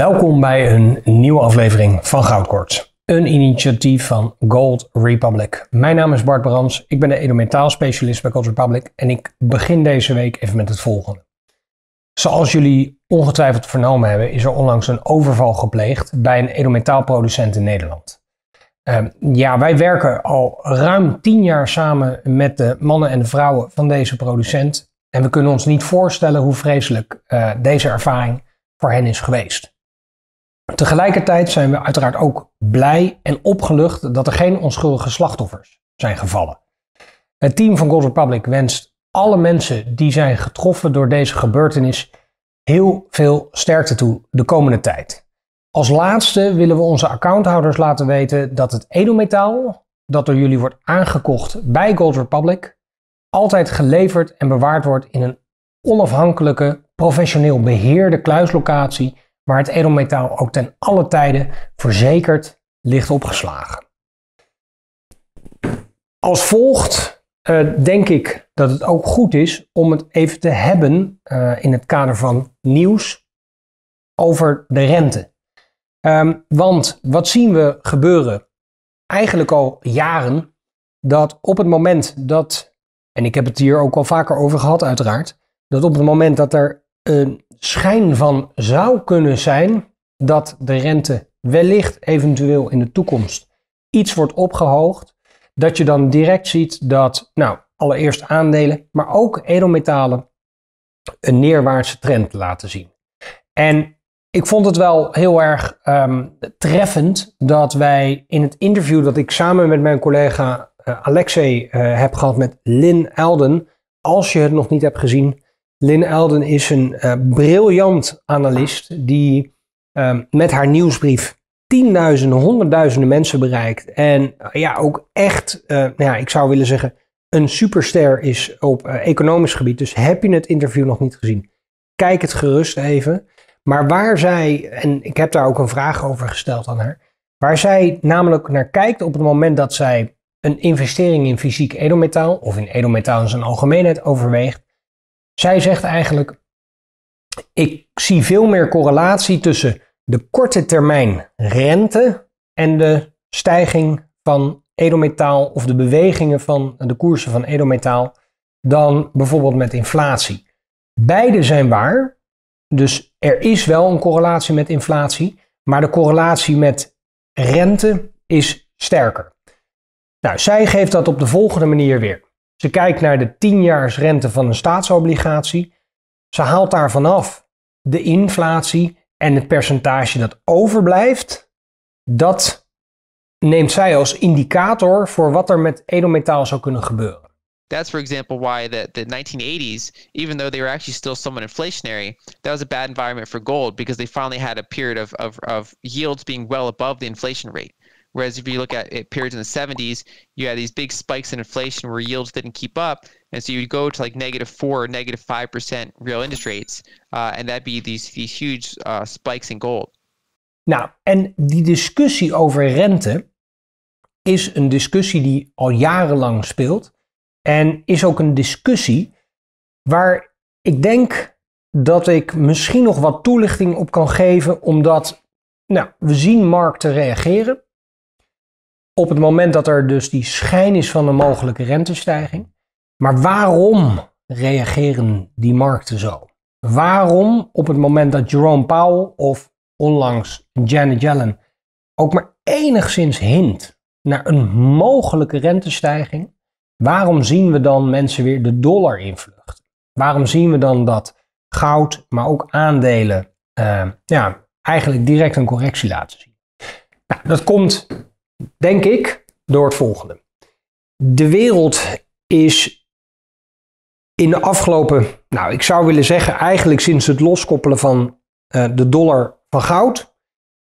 Welkom bij een nieuwe aflevering van Goudkort, Een initiatief van Gold Republic. Mijn naam is Bart Brands. ik ben de edelmetaalspecialist bij Gold Republic en ik begin deze week even met het volgende. Zoals jullie ongetwijfeld vernomen hebben, is er onlangs een overval gepleegd bij een edelmetaalproducent in Nederland. Ehm, ja, wij werken al ruim tien jaar samen met de mannen en de vrouwen van deze producent. En we kunnen ons niet voorstellen hoe vreselijk eh, deze ervaring voor hen is geweest. Tegelijkertijd zijn we uiteraard ook blij en opgelucht dat er geen onschuldige slachtoffers zijn gevallen. Het team van Gold Republic wenst alle mensen die zijn getroffen door deze gebeurtenis heel veel sterkte toe de komende tijd. Als laatste willen we onze accounthouders laten weten dat het edelmetaal dat door jullie wordt aangekocht bij Gold Republic altijd geleverd en bewaard wordt in een onafhankelijke, professioneel beheerde kluislocatie waar het edelmetaal ook ten alle tijden verzekerd ligt opgeslagen. Als volgt eh, denk ik dat het ook goed is om het even te hebben eh, in het kader van nieuws over de rente. Ehm, want wat zien we gebeuren? Eigenlijk al jaren dat op het moment dat, en ik heb het hier ook al vaker over gehad uiteraard, dat op het moment dat er schijn van zou kunnen zijn dat de rente wellicht eventueel in de toekomst iets wordt opgehoogd, dat je dan direct ziet dat, nou, allereerst aandelen, maar ook edelmetalen een neerwaartse trend laten zien. En ik vond het wel heel erg ehm, treffend dat wij in het interview dat ik samen met mijn collega uh, Alexei eh, heb gehad met Lynn Elden, als je het nog niet hebt gezien, Lynn Elden is een uh, briljant analist die ehm, met haar nieuwsbrief tienduizenden, honderdduizenden mensen bereikt. En eh, ja, ook echt, eh, nou ja, ik zou willen zeggen, een superster is op economisch gebied. Dus heb je het interview nog niet gezien? Kijk het gerust even. Maar waar zij, en ik heb daar ook een vraag over gesteld aan haar, waar zij namelijk naar kijkt op het moment dat zij een investering in fysiek edelmetaal of in edelmetaal in zijn algemeenheid overweegt, zij zegt eigenlijk: ik zie veel meer correlatie tussen de korte termijn rente en de stijging van edelmetaal of de bewegingen van de koersen van edelmetaal dan bijvoorbeeld met inflatie. Beide zijn waar. Dus er is wel een correlatie met inflatie, maar de correlatie met rente is sterker. Nou, zij geeft dat op de volgende manier weer. Ze kijkt naar de 10-jaarsrente van een staatsobligatie. Ze haalt daarvan vanaf de inflatie en het percentage dat overblijft. Dat neemt zij als indicator voor wat er met edelmetaal zou kunnen gebeuren. That's for example why the, the 1980s, even though they were actually still somewhat inflationary, that was a bad environment for gold because they finally had a period of, of, of yields being well above the inflation rate. Whereas if you look at it, periods in the 70s, you had these big spikes in inflation where yields didn't keep up. And so you'd go to like negative four or negative 5% real interest rates. Uh, en that'd be these, these huge uh, spikes in gold. Nou, en die discussie over rente is een discussie die al jarenlang speelt. En is ook een discussie waar ik denk dat ik misschien nog wat toelichting op kan geven, omdat nou, we zien markten reageren op het moment dat er dus die schijn is van een mogelijke rentestijging. Maar waarom reageren die markten zo? Waarom op het moment dat Jerome Powell of onlangs Janet Yellen ook maar enigszins hint naar een mogelijke rentestijging, waarom zien we dan mensen weer de dollar invluchten? Waarom zien we dan dat goud, maar ook aandelen, eh, ja, eigenlijk direct een correctie laten zien? Nou, dat komt denk ik, door het volgende. De wereld is in de afgelopen, nou ik zou willen zeggen eigenlijk sinds het loskoppelen van eh, de dollar van goud,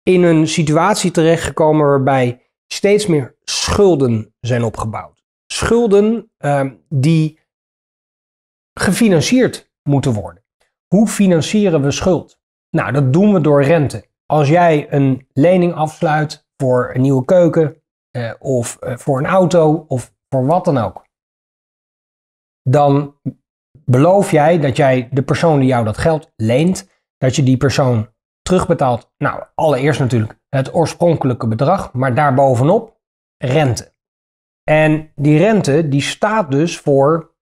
in een situatie terechtgekomen waarbij steeds meer schulden zijn opgebouwd. Schulden ehm, die gefinancierd moeten worden. Hoe financieren we schuld? Nou, dat doen we door rente. Als jij een lening afsluit voor een nieuwe keuken eh, of eh, voor een auto of voor wat dan ook. Dan beloof jij dat jij de persoon die jou dat geld leent, dat je die persoon terugbetaalt. Nou, allereerst natuurlijk het oorspronkelijke bedrag, maar daarbovenop rente. En die rente die staat dus voor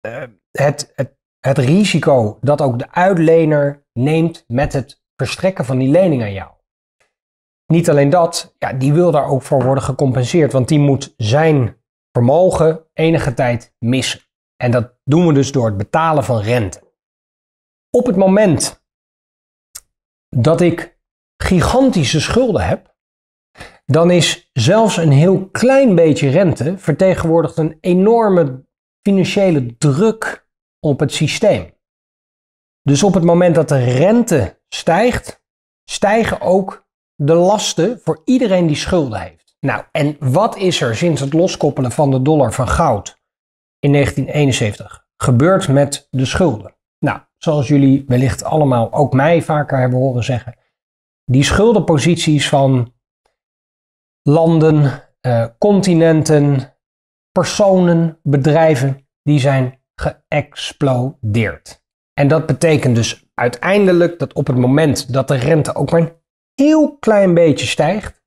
eh, het, het, het risico dat ook de uitlener neemt met het verstrekken van die lening aan jou. Niet alleen dat, ja, die wil daar ook voor worden gecompenseerd, want die moet zijn vermogen enige tijd missen. En dat doen we dus door het betalen van rente. Op het moment dat ik gigantische schulden heb, dan is zelfs een heel klein beetje rente vertegenwoordigt een enorme financiële druk op het systeem. Dus op het moment dat de rente stijgt, stijgen ook de lasten voor iedereen die schulden heeft. Nou, en wat is er sinds het loskoppelen van de dollar van goud in 1971 gebeurd met de schulden? Nou, zoals jullie wellicht allemaal ook mij vaker hebben horen zeggen, die schuldenposities van landen, eh, continenten, personen, bedrijven, die zijn geëxplodeerd. En dat betekent dus uiteindelijk dat op het moment dat de rente ook maar heel klein beetje stijgt,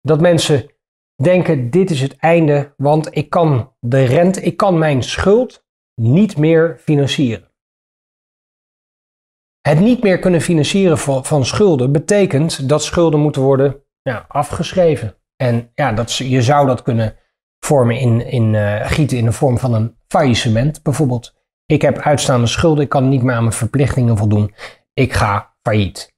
dat mensen denken dit is het einde, want ik kan de rente, ik kan mijn schuld niet meer financieren. Het niet meer kunnen financieren van, schulden betekent dat schulden moeten worden ja, afgeschreven. En ja, dat, je zou dat kunnen vormen in, in eh, gieten in de vorm van een faillissement. Bijvoorbeeld, ik heb uitstaande schulden, ik kan niet meer aan mijn verplichtingen voldoen, ik ga failliet.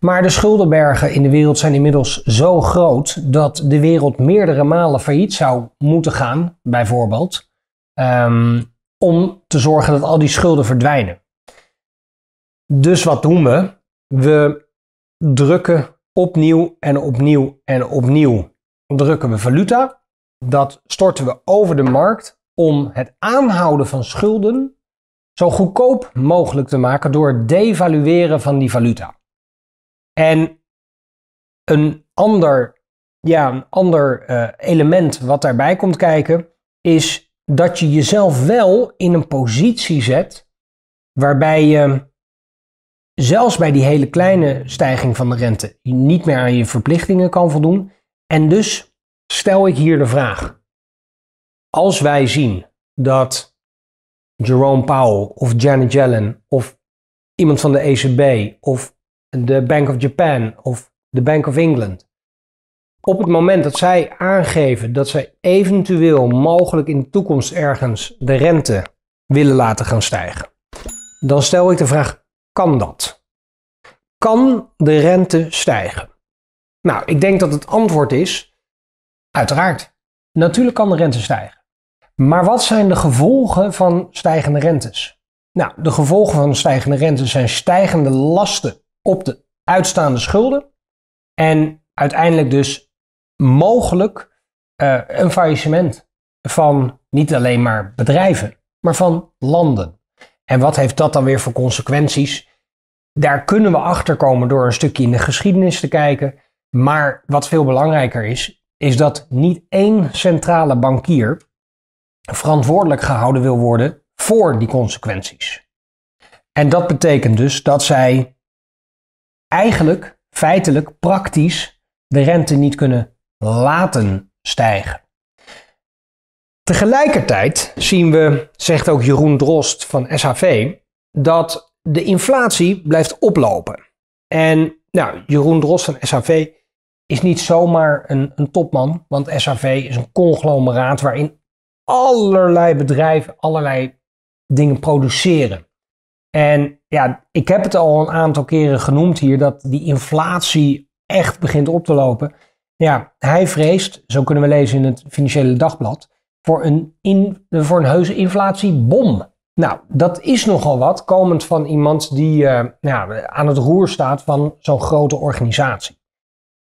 Maar de schuldenbergen in de wereld zijn inmiddels zo groot dat de wereld meerdere malen failliet zou moeten gaan, bijvoorbeeld, ehm, om te zorgen dat al die schulden verdwijnen. Dus wat doen we? We drukken opnieuw en opnieuw en opnieuw. Drukken we valuta, dat storten we over de markt om het aanhouden van schulden zo goedkoop mogelijk te maken door het devalueren van die valuta. En een ander, ja, een ander eh, element wat daarbij komt kijken, is dat je jezelf wel in een positie zet waarbij je zelfs bij die hele kleine stijging van de rente niet meer aan je verplichtingen kan voldoen. En dus stel ik hier de vraag. Als wij zien dat Jerome Powell of Janet Yellen of iemand van de ECB of de Bank of Japan of de Bank of England. Op het moment dat zij aangeven dat zij eventueel mogelijk in de toekomst ergens de rente willen laten gaan stijgen, dan stel ik de vraag: kan dat? Kan de rente stijgen? Nou, ik denk dat het antwoord is: uiteraard. Natuurlijk kan de rente stijgen. Maar wat zijn de gevolgen van stijgende rentes? Nou, de gevolgen van stijgende rentes zijn stijgende lasten op de uitstaande schulden. En uiteindelijk dus mogelijk eh, een faillissement van niet alleen maar bedrijven, maar van landen. En wat heeft dat dan weer voor consequenties? Daar kunnen we achter komen door een stukje in de geschiedenis te kijken. Maar wat veel belangrijker is, is dat niet één centrale bankier verantwoordelijk gehouden wil worden voor die consequenties. En dat betekent dus dat zij eigenlijk feitelijk praktisch de rente niet kunnen laten stijgen. Tegelijkertijd zien we, zegt ook Jeroen Drost van SHV, dat de inflatie blijft oplopen. En nou, Jeroen Drost van SHV is niet zomaar een, een topman, want SHV is een conglomeraat waarin allerlei bedrijven allerlei dingen produceren. En ja, ik heb het al een aantal keren genoemd hier, dat die inflatie echt begint op te lopen. Ja, hij vreest, zo kunnen we lezen in het Financiële Dagblad, voor een, voor een heuse inflatiebom. Nou, dat is nogal wat, komend van iemand die eh, ja, aan het roer staat van zo'n grote organisatie.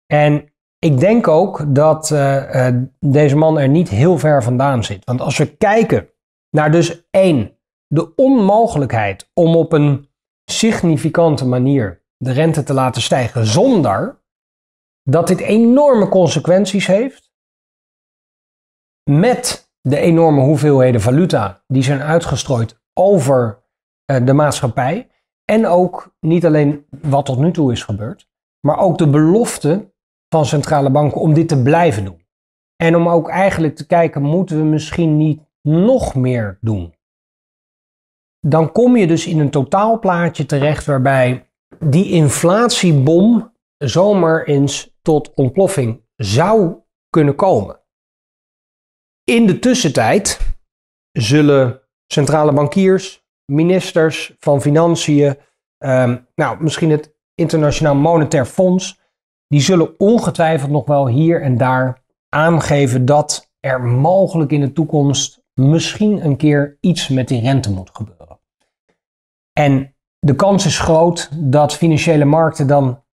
En ik denk ook dat eh, eh, deze man er niet heel ver vandaan zit. Want als we kijken naar dus één, de onmogelijkheid om op een significante manier de rente te laten stijgen zonder dat dit enorme consequenties heeft met de enorme hoeveelheden valuta die zijn uitgestrooid over eh, de maatschappij. En ook niet alleen wat tot nu toe is gebeurd, maar ook de belofte van centrale banken om dit te blijven doen. En om ook eigenlijk te kijken, moeten we misschien niet nog meer doen? dan kom je dus in een totaalplaatje terecht waarbij die inflatiebom zomaar eens tot ontploffing zou kunnen komen. In de tussentijd zullen centrale bankiers, ministers van Financiën, ehm, nou, misschien het Internationaal Monetair Fonds, die zullen ongetwijfeld nog wel hier en daar aangeven dat er mogelijk in de toekomst misschien een keer iets met die rente moet gebeuren. En de kans is groot dat financiële markten dan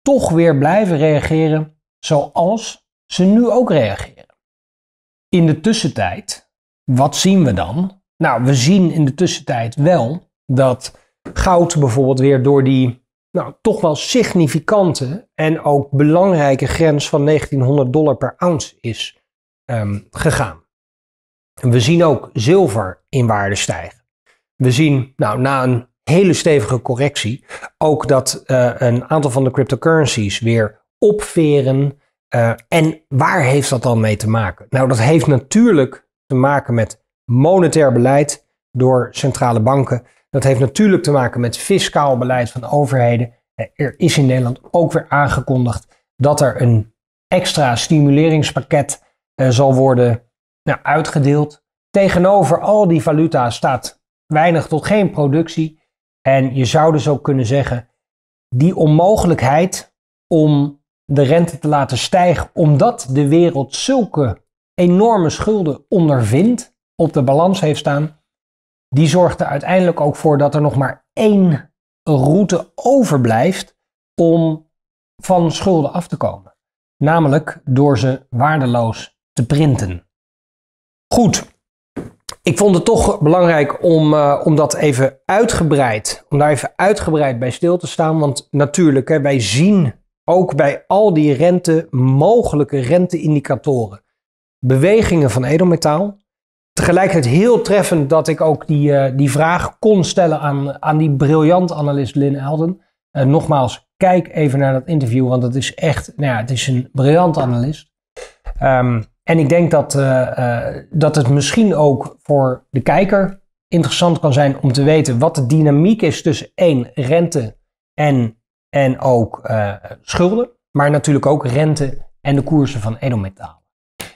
toch weer blijven reageren zoals ze nu ook reageren. In de tussentijd, wat zien we dan? Nou, we zien in de tussentijd wel dat goud bijvoorbeeld weer door die nou, toch wel significante en ook belangrijke grens van 1900 dollar per ounce is ehm, gegaan. we zien ook zilver in waarde stijgen. We zien nou, na een hele stevige correctie ook dat eh, een aantal van de cryptocurrencies weer opveren. Eh, en waar heeft dat dan mee te maken? Nou, dat heeft natuurlijk te maken met monetair beleid door centrale banken. Dat heeft natuurlijk te maken met fiscaal beleid van overheden. Eh, er is in Nederland ook weer aangekondigd dat er een extra stimuleringspakket zal worden nou, uitgedeeld. Tegenover al die valuta staat weinig tot geen productie. En je zou dus ook kunnen zeggen, die onmogelijkheid om de rente te laten stijgen, omdat de wereld zulke enorme schulden ondervindt, op de balans heeft staan, die zorgt er uiteindelijk ook voor dat er nog maar één route overblijft om van schulden af te komen. Namelijk door ze waardeloos te printen. Goed, ik vond het toch belangrijk om, eh, om dat even uitgebreid, om daar even uitgebreid bij stil te staan. Want natuurlijk, hè, wij zien ook bij al die rente, mogelijke renteindicatoren, bewegingen van edelmetaal. Tegelijkertijd heel treffend dat ik ook die, eh, die vraag kon stellen aan, aan die briljant analist Lin Elden. Eh, nogmaals, kijk even naar dat interview, want het is echt, nou ja, het is een briljant analist. Um, en ik denk dat, eh, eh, dat het misschien ook voor de kijker interessant kan zijn om te weten wat de dynamiek is tussen één rente en, en ook eh, schulden. Maar natuurlijk ook rente en de koersen van edelmetaal.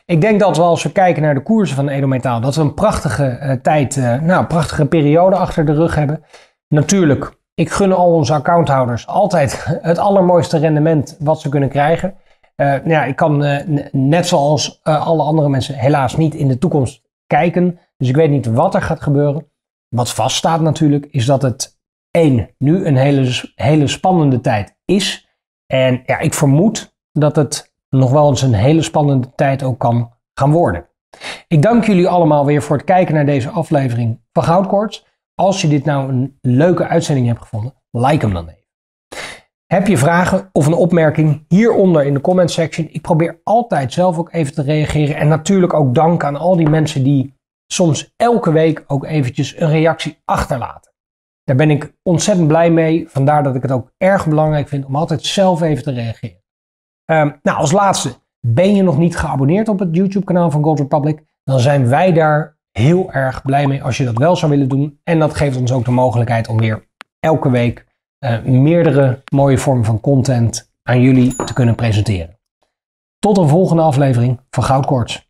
Ik denk dat we als we kijken naar de koersen van edelmetaal, dat we een prachtige tijd, uh, nou, prachtige periode achter de rug hebben. Natuurlijk, ik gun al onze accounthouders altijd het allermooiste rendement wat ze kunnen krijgen. Eh, nou ja, ik kan eh, net zoals eh, alle andere mensen helaas niet in de toekomst kijken. Dus ik weet niet wat er gaat gebeuren. Wat vaststaat natuurlijk is dat het één nu een hele, hele spannende tijd is. En ja, ik vermoed dat het nog wel eens een hele spannende tijd ook kan gaan worden. Ik dank jullie allemaal weer voor het kijken naar deze aflevering van Goudkoorts. Als je dit nou een leuke uitzending hebt gevonden, like hem dan even. Heb je vragen of een opmerking hieronder in de comment section? Ik probeer altijd zelf ook even te reageren. En natuurlijk ook dank aan al die mensen die soms elke week ook eventjes een reactie achterlaten. Daar ben ik ontzettend blij mee. Vandaar dat ik het ook erg belangrijk vind om altijd zelf even te reageren. Ehm, nou, als laatste, ben je nog niet geabonneerd op het YouTube-kanaal van Gold Republic? Dan zijn wij daar heel erg blij mee als je dat wel zou willen doen. En dat geeft ons ook de mogelijkheid om weer elke week eh, meerdere mooie vormen van content aan jullie te kunnen presenteren. Tot een volgende aflevering van Goudkorts.